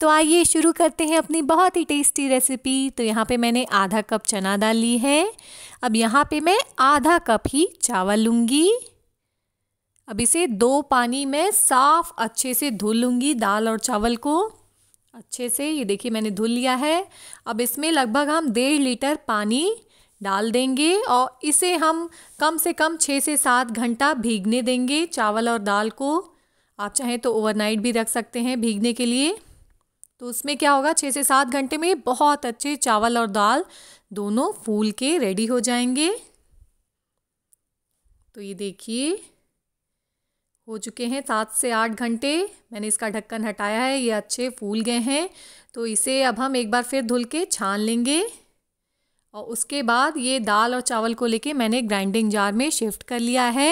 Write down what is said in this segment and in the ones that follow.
तो आइए शुरू करते हैं अपनी बहुत ही टेस्टी रेसिपी तो यहाँ पे मैंने आधा कप चना दाल ली है अब यहाँ पे मैं आधा कप ही चावल लूँगी अब इसे दो पानी में साफ अच्छे से धुल लूँगी दाल और चावल को अच्छे से ये देखिए मैंने धुल लिया है अब इसमें लगभग हम डेढ़ लीटर पानी डाल देंगे और इसे हम कम से कम छः से सात घंटा भीगने देंगे चावल और दाल को आप चाहें तो ओवरनाइट भी रख सकते हैं भीगने के लिए तो उसमें क्या होगा छः से सात घंटे में बहुत अच्छे चावल और दाल दोनों फूल के रेडी हो जाएंगे तो ये देखिए हो चुके हैं सात से आठ घंटे मैंने इसका ढक्कन हटाया है ये अच्छे फूल गए हैं तो इसे अब हम एक बार फिर धुल के छान लेंगे और उसके बाद ये दाल और चावल को लेके मैंने ग्राइंडिंग जार में शिफ्ट कर लिया है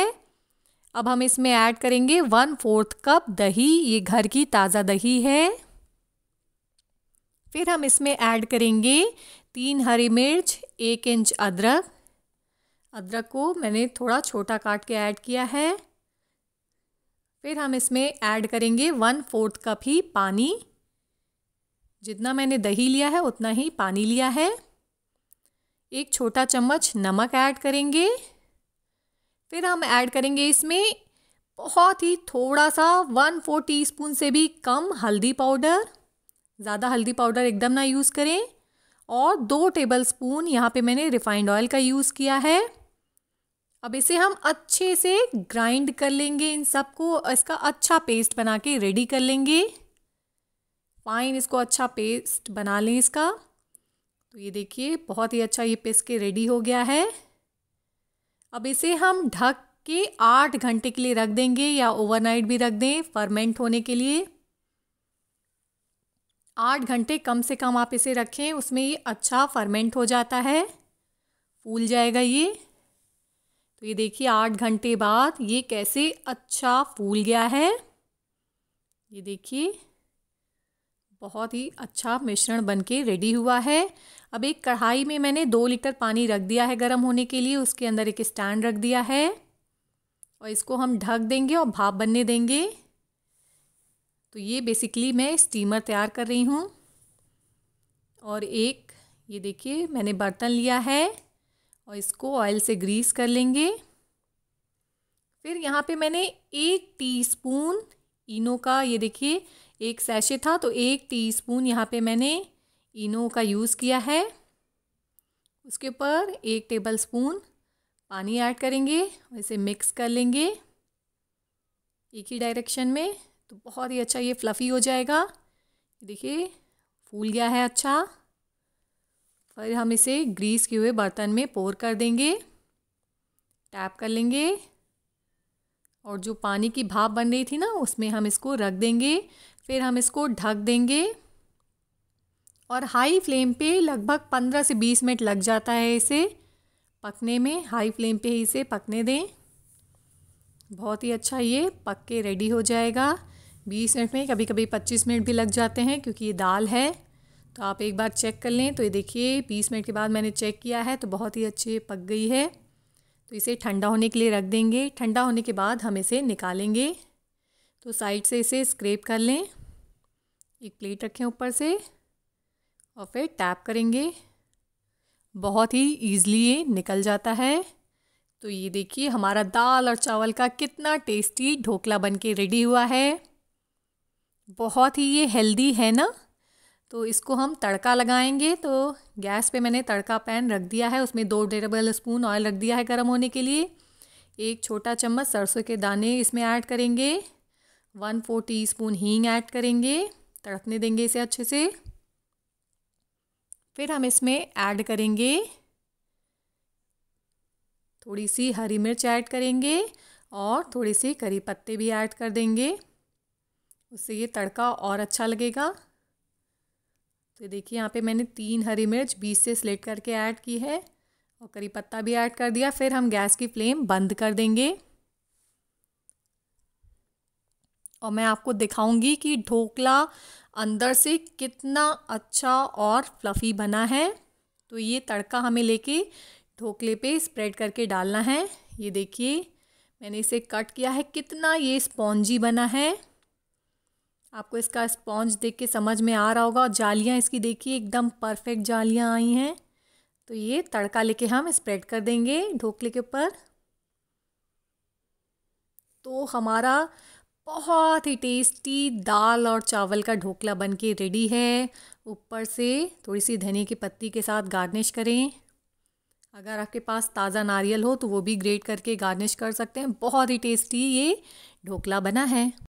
अब हम इसमें ऐड करेंगे वन फोर्थ कप दही ये घर की ताज़ा दही है फिर हम इसमें ऐड करेंगे तीन हरी मिर्च एक इंच अदरक अदरक को मैंने थोड़ा छोटा काट के ऐड किया है फिर हम इसमें ऐड करेंगे वन फोर्थ कप ही पानी जितना मैंने दही लिया है उतना ही पानी लिया है एक छोटा चम्मच नमक ऐड करेंगे फिर हम ऐड करेंगे इसमें बहुत ही थोड़ा सा वन फोर टीस्पून से भी कम हल्दी पाउडर ज़्यादा हल्दी पाउडर एकदम ना यूज़ करें और दो टेबल स्पून यहाँ पर मैंने रिफाइंड ऑयल का यूज़ किया है अब इसे हम अच्छे से ग्राइंड कर लेंगे इन सबको इसका अच्छा पेस्ट बना के रेडी कर लेंगे फाइन इसको अच्छा पेस्ट बना लें इसका तो ये देखिए बहुत ही अच्छा ये पिस के रेडी हो गया है अब इसे हम ढक के आठ घंटे के लिए रख देंगे या ओवरनाइट भी रख दें फर्मेंट होने के लिए आठ घंटे कम से कम आप इसे रखें उसमें ये अच्छा फर्मेंट हो जाता है फूल जाएगा ये तो ये देखिए आठ घंटे बाद ये कैसे अच्छा फूल गया है ये देखिए बहुत ही अच्छा मिश्रण बन के रेडी हुआ है अब एक कढ़ाई में मैंने दो लीटर पानी रख दिया है गर्म होने के लिए उसके अंदर एक स्टैंड रख दिया है और इसको हम ढक देंगे और भाप बनने देंगे तो ये बेसिकली मैं स्टीमर तैयार कर रही हूँ और एक ये देखिए मैंने बर्तन लिया है और इसको ऑयल से ग्रीस कर लेंगे फिर यहाँ पे मैंने एक टीस्पून इनो का ये देखिए एक सैशे था तो एक टीस्पून यहाँ पे मैंने इनो का यूज़ किया है उसके ऊपर एक टेबल स्पून पानी ऐड करेंगे और इसे मिक्स कर लेंगे एक ही डायरेक्शन में तो बहुत ही अच्छा ये फ्लफ़ी हो जाएगा देखिए फूल गया है अच्छा फिर हम इसे ग्रीस किए हुए बर्तन में पोर कर देंगे टैप कर लेंगे और जो पानी की भाप बन रही थी ना उसमें हम इसको रख देंगे फिर हम इसको ढक देंगे और हाई फ्लेम पे लगभग पंद्रह से बीस मिनट लग जाता है इसे पकने में हाई फ्लेम पे ही इसे पकने दें बहुत ही अच्छा ये पक के रेडी हो जाएगा बीस मिनट में कभी कभी पच्चीस मिनट भी लग जाते हैं क्योंकि ये दाल है तो आप एक बार चेक कर लें तो ये देखिए बीस मिनट के बाद मैंने चेक किया है तो बहुत ही अच्छे पक गई है तो इसे ठंडा होने के लिए रख देंगे ठंडा होने के बाद हम इसे निकालेंगे तो साइड से इसे स्क्रेप कर लें एक प्लेट रखें ऊपर से और फिर टैप करेंगे बहुत ही ईजली ये निकल जाता है तो ये देखिए हमारा दाल और चावल का कितना टेस्टी ढोकला बन के रेडी हुआ है बहुत ही ये हेल्दी है ना तो इसको हम तड़का लगाएंगे तो गैस पे मैंने तड़का पैन रख दिया है उसमें दो टेबल स्पून ऑयल रख दिया है गर्म होने के लिए एक छोटा चम्मच सरसों के दाने इसमें ऐड करेंगे वन फोर टी स्पून हींग ऐड करेंगे तड़कने देंगे इसे अच्छे से फिर हम इसमें ऐड करेंगे थोड़ी सी हरी मिर्च ऐड करेंगे और थोड़े से करी पत्ते भी ऐड कर देंगे उससे ये तड़का और अच्छा लगेगा तो देखिए यहाँ पे मैंने तीन हरी मिर्च बीस से स्लेट करके ऐड की है और करी पत्ता भी ऐड कर दिया फिर हम गैस की फ्लेम बंद कर देंगे और मैं आपको दिखाऊंगी कि ढोकला अंदर से कितना अच्छा और फ्लफ़ी बना है तो ये तड़का हमें लेके ढोकले पे स्प्रेड करके डालना है ये देखिए मैंने इसे कट किया है कितना ये स्पॉन्जी बना है आपको इसका स्पॉन्ज देख के समझ में आ रहा होगा और जालियाँ इसकी देखिए एकदम परफेक्ट जालियाँ आई हैं तो ये तड़का लेके हम स्प्रेड कर देंगे ढोकले के ऊपर तो हमारा बहुत ही टेस्टी दाल और चावल का ढोकला बन के रेडी है ऊपर से थोड़ी सी धनिया की पत्ती के साथ गार्निश करें अगर आपके पास ताज़ा नारियल हो तो वो भी ग्रेट करके गार्निश कर सकते हैं बहुत ही टेस्टी ये ढोकला बना है